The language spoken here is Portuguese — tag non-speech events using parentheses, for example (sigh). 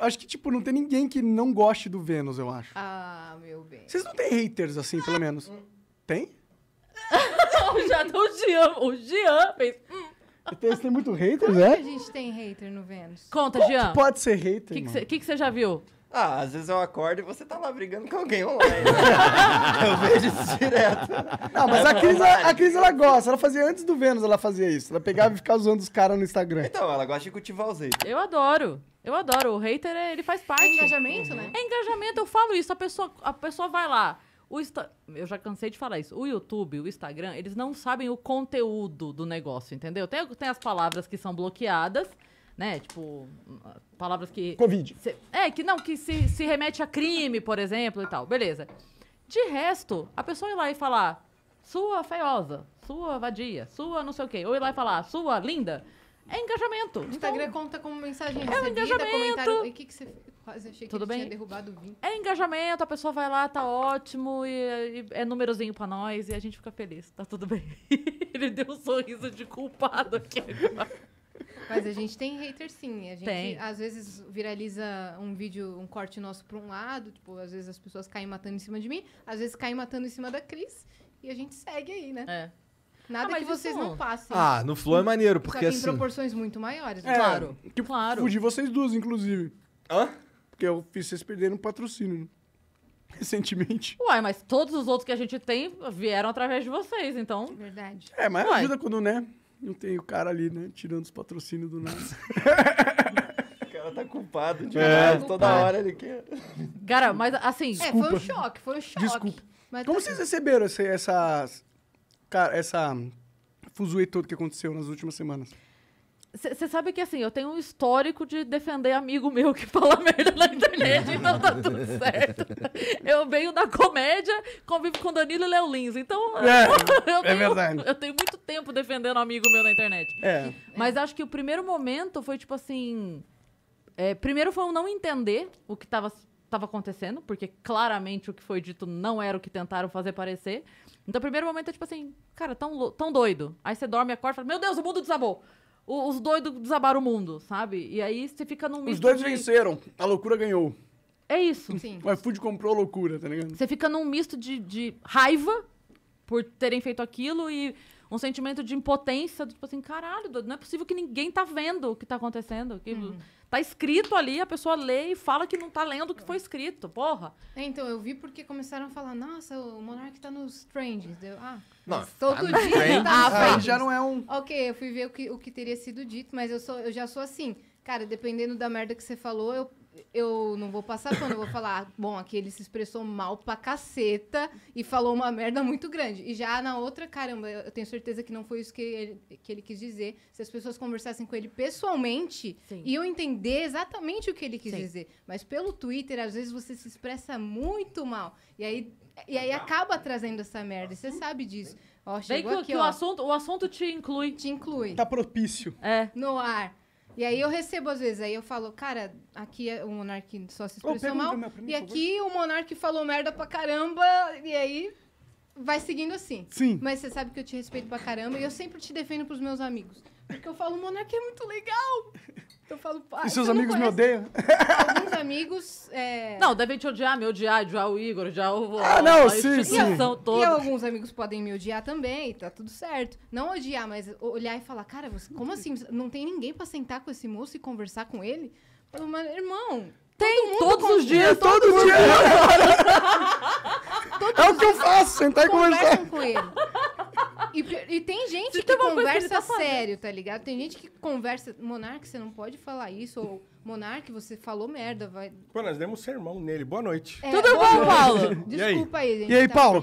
acho que, tipo, não tem ninguém que não goste do Vênus, eu acho. Ah, meu bem. Vocês não têm haters, assim, pelo menos? (laughs) Hum. Tem? (laughs) Já o Jean, o Jean fez... Hum. Vocês têm muito haters, é? Né? A gente tem hater no Vênus. Conta, Como Jean. Pode ser hater, O que você já viu? Ah, às vezes eu acordo e você tá lá brigando com alguém online. (laughs) eu vejo isso direto. Não, mas é a Cris, a, a Cris, ela gosta. Ela fazia antes do Vênus, ela fazia isso. Ela pegava e ficava usando os caras no Instagram. Então, ela gosta de cultivar os haters. Eu adoro. Eu adoro. O hater, é, ele faz parte. É engajamento, né? É engajamento. Eu falo isso. A pessoa, a pessoa vai lá. O Insta... Eu já cansei de falar isso. O YouTube, o Instagram, eles não sabem o conteúdo do negócio, entendeu? Tem, tem as palavras que são bloqueadas, né? Tipo, palavras que. Covid. Se, é, que não, que se, se remete a crime, por exemplo, e tal. Beleza. De resto, a pessoa ir lá e falar sua feiosa, sua vadia, sua não sei o quê. Ou ir lá e falar sua linda. É engajamento. O Instagram então, conta como mensagem recebida, é um engajamento. E que, que você quase achei que Tudo bem? tinha derrubado o vinho. É engajamento, a pessoa vai lá, tá ótimo, e, e é númerozinho pra nós, e a gente fica feliz, tá tudo bem. (laughs) Ele deu um sorriso de culpado aqui agora. Mas a gente tem hater sim. A gente tem. às vezes viraliza um vídeo, um corte nosso pra um lado, tipo, às vezes as pessoas caem matando em cima de mim, às vezes caem matando em cima da Cris, e a gente segue aí, né? É. Nada ah, que vocês não, passem. Ah, no Flow é maneiro, porque Só que assim... em proporções muito maiores, é, claro. Que claro. Fudi vocês duas, inclusive. Hã? Porque eu fiz vocês perderem patrocínio né? (laughs) recentemente. Uai, mas todos os outros que a gente tem vieram através de vocês, então. Verdade. É, mas Uai. ajuda quando, né? Não tem o cara ali, né? Tirando os patrocínios do nada. (laughs) o cara tá culpado de é, toda é. hora ele quer. Cara, mas assim. Desculpa. É, foi um choque, foi um choque. Desculpa. Mas Como tá... vocês receberam essa, essas cara, essa fuzuê todo que aconteceu nas últimas semanas? Você sabe que assim, eu tenho um histórico de defender amigo meu que (laughs) fala merda na internet, então tá (laughs) tudo certo. Eu venho da comédia, convivo com Danilo e Léo Lins, então é, (laughs) eu, tenho, é verdade. eu tenho muito tempo defendendo amigo meu na internet. É. Mas acho que o primeiro momento foi tipo assim. É, primeiro foi eu não entender o que estava estava acontecendo, porque claramente o que foi dito não era o que tentaram fazer parecer. Então, o primeiro momento é tipo assim, cara, tão, tão doido. Aí você dorme, acorda e fala, meu Deus, o mundo desabou. O, os doidos desabaram o mundo, sabe? E aí você fica num... Os dois de... venceram, a loucura ganhou. É isso. Sim. O iFood comprou a loucura, tá ligado? Você fica num misto de, de raiva por terem feito aquilo e um sentimento de impotência, tipo assim, caralho, não é possível que ninguém tá vendo o que tá acontecendo. Que uhum. Tá escrito ali, a pessoa lê e fala que não tá lendo o que foi escrito, porra. É, então, eu vi porque começaram a falar, nossa, o Monark tá nos trends. ah, não, tá todo tá dia trends, tá ah, já não é um... Ok, eu fui ver o que, o que teria sido dito, mas eu, sou, eu já sou assim. Cara, dependendo da merda que você falou, eu eu não vou passar quando eu vou falar, ah, bom, aqui ele se expressou mal pra caceta e falou uma merda muito grande. E já na outra, caramba, eu tenho certeza que não foi isso que ele, que ele quis dizer. Se as pessoas conversassem com ele pessoalmente e eu entender exatamente o que ele quis Sim. dizer. Mas pelo Twitter, às vezes você se expressa muito mal. E aí, e aí acaba trazendo essa merda. Você sabe disso. Ó, Bem que, aqui, que o, assunto, o assunto te inclui. Te inclui. Tá propício. É. No ar. E aí eu recebo às vezes, aí eu falo, cara, aqui é o Monarque só se expressou mal, mim, e aqui o monarca falou merda pra caramba, e aí vai seguindo assim. Sim. Mas você sabe que eu te respeito pra caramba e eu sempre te defendo pros meus amigos. Porque eu falo, o monarca é muito legal. Eu falo, pai. E seus amigos me odeiam? Alguns amigos. É... Não, devem te odiar, me odiar, odiar o Igor, odiar o Ah, não, sim, sim. Toda. E alguns amigos podem me odiar também, tá tudo certo. Não odiar, mas olhar e falar, cara, você, como assim? Não tem ninguém pra sentar com esse moço e conversar com ele? falo, mas, irmão, tem, todo todos os dias, é todos os dias. (laughs) é o que eu faço, sentar e conversar. com ele. E, e tem gente que conversa tá sério, tá ligado? Tem gente que conversa. Monarque, você não pode falar isso. Ou Monarque, você falou merda. Vai... Pô, nós demos sermão nele. Boa noite. É, Tudo bom, Paulo? (laughs) Desculpa aí, gente. E aí, tá Paulo?